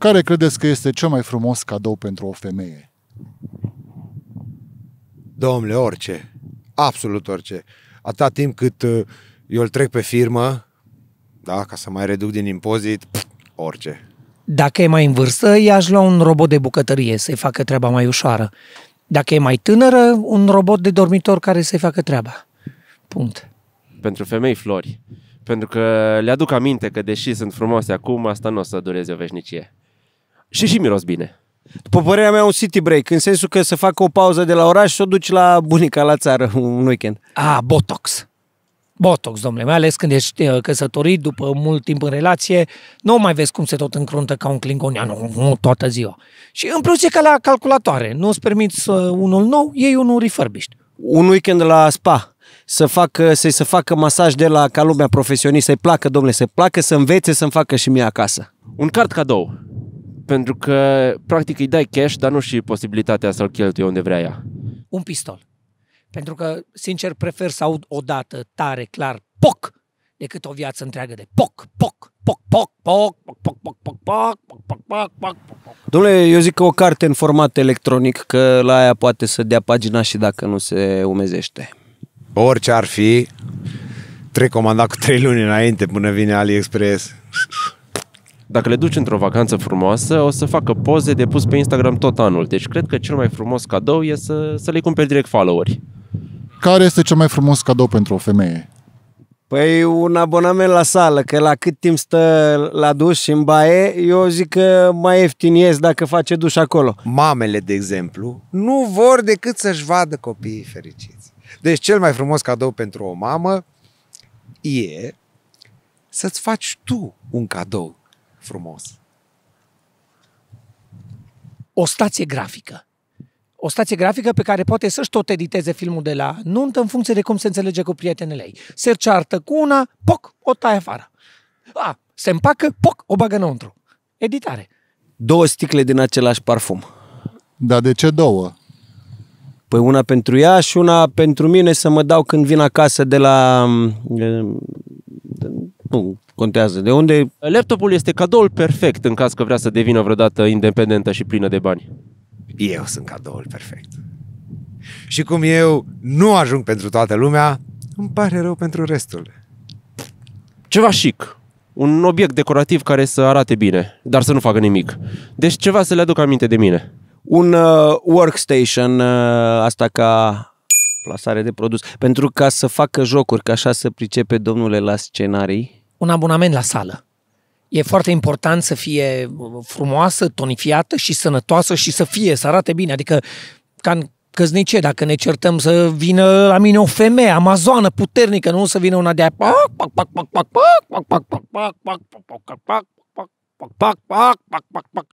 Care credeți că este cel mai frumos cadou pentru o femeie? Domnule, orice. Absolut orice. Atâta timp cât uh, eu îl trec pe firmă, da, ca să mai reduc din impozit, orice. Dacă e mai în vârstă, i-aș lua un robot de bucătărie să-i facă treaba mai ușoară. Dacă e mai tânără, un robot de dormitor care să-i facă treaba. Punct. Pentru femei, flori. Pentru că le aduc aminte că, deși sunt frumoase acum, asta nu o să dureze o veșnicie și și miros bine. După părerea mea, un city break, în sensul că să facă o pauză de la oraș și să o duci la bunica la țară un weekend. A, botox. Botox, domnule, mai ales când ești uh, căsătorit după mult timp în relație, nu mai vezi cum se tot încruntă ca un clingonian, nu, nu toată ziua. Și în plus e ca la calculatoare, nu îți permiți uh, unul nou, iei unul refurbished. Un weekend la spa, să facă, să se să facă masaj de la ca lumea profesionist, să-i placă, domnule, să-i placă, să învețe să-mi facă și mie acasă. Un card cadou pentru că practic îi dai cash, dar nu și posibilitatea să-l cheltuie unde vrea ea. Un pistol. Pentru că, sincer, prefer să aud o dată tare, clar, poc, decât o viață întreagă de poc, poc, poc, poc, poc, poc, poc, poc, poc, poc, poc, poc, poc, poc, poc. eu zic că o carte în format electronic, că la aia poate să dea pagina și dacă nu se umezește. Orice ar fi, trei comanda cu trei luni înainte până vine AliExpress. Dacă le duci într-o vacanță frumoasă, o să facă poze de pus pe Instagram tot anul. Deci cred că cel mai frumos cadou e să, să le cumperi direct followeri. Care este cel mai frumos cadou pentru o femeie? Păi un abonament la sală, că la cât timp stă la duș și în baie, eu zic că mai ieftin ies dacă face duș acolo. Mamele, de exemplu, nu vor decât să-și vadă copiii fericiți. Deci cel mai frumos cadou pentru o mamă e să-ți faci tu un cadou frumos. O stație grafică. O stație grafică pe care poate să-și tot editeze filmul de la nuntă în funcție de cum se înțelege cu prietenele ei. Se ceartă cu una, poc, o taie afară. A, se împacă, poc, o bagă înăuntru. Editare. Două sticle din același parfum. Dar de ce două? Păi una pentru ea și una pentru mine să mă dau când vin acasă de la... Mm, nu, contează. De unde... Laptopul este cadoul perfect în caz că vrea să devină vreodată independentă și plină de bani. Eu sunt cadoul perfect. Și cum eu nu ajung pentru toată lumea, îmi pare rău pentru restul. Ceva chic. Un obiect decorativ care să arate bine, dar să nu facă nimic. Deci ceva să le aduc aminte de mine. Un uh, workstation, uh, asta ca plasare de produs, pentru ca să facă jocuri, ca așa se pricepe domnule la scenarii un abonament la sală. E foarte important să fie frumoasă, tonifiată și sănătoasă și să fie, să arate bine. Adică, ca în căsnicie, dacă ne certăm să vină la mine o femeie amazoană puternică, nu să vină una de aia pac, pac, pac, pac, pac, pac, pac, pac, pac, pac, pac, pac, pac, pac, pac, pac, pac, pac,